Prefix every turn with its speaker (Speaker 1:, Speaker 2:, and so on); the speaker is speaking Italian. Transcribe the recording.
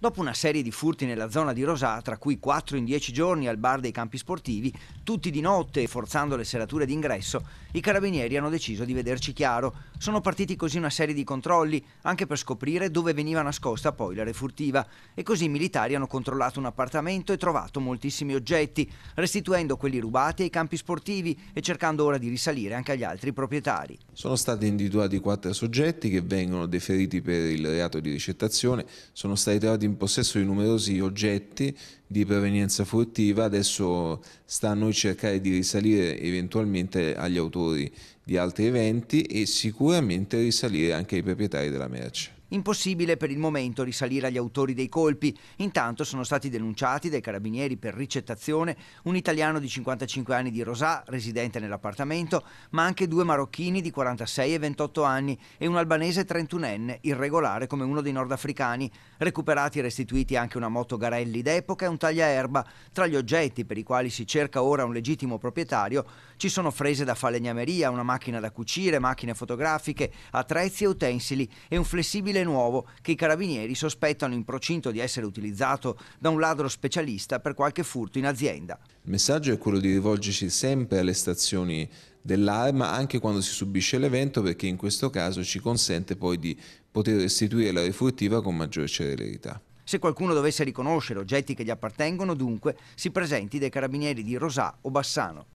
Speaker 1: Dopo una serie di furti nella zona di Rosà, tra cui 4 in 10 giorni al bar dei campi sportivi, tutti di notte forzando le serrature d'ingresso, i carabinieri hanno deciso di vederci chiaro. Sono partiti così una serie di controlli, anche per scoprire dove veniva nascosta poi la refurtiva. E così i militari hanno controllato un appartamento e trovato moltissimi oggetti, restituendo quelli rubati ai campi sportivi e cercando ora di risalire anche agli altri proprietari. Sono
Speaker 2: stati individuati quattro soggetti che vengono deferiti per il reato di ricettazione, sono stati trovati in possesso di numerosi oggetti di provenienza furtiva, adesso sta a noi cercare di risalire eventualmente agli autori di altri eventi e sicuramente risalire anche ai proprietari della merce.
Speaker 1: Impossibile per il momento risalire agli autori dei colpi. Intanto sono stati denunciati dai carabinieri per ricettazione un italiano di 55 anni di Rosà, residente nell'appartamento, ma anche due marocchini di 46 e 28 anni e un albanese 31enne, irregolare come uno dei nordafricani. Recuperati e restituiti anche una moto Garelli d'epoca e un tagliaerba. Tra gli oggetti per i quali si cerca ora un legittimo proprietario ci sono frese da falegnameria, una macchina da cucire, macchine fotografiche, attrezzi e utensili e un flessibile fucile nuovo che i carabinieri sospettano in procinto di essere utilizzato da un ladro specialista per qualche furto in azienda. Il messaggio
Speaker 2: è quello di rivolgerci sempre alle stazioni dell'arma anche quando si subisce l'evento perché in questo caso ci consente poi di poter restituire la refurtiva con maggiore celerità.
Speaker 1: Se qualcuno dovesse riconoscere oggetti che gli appartengono, dunque, si presenti dai carabinieri di Rosà o Bassano.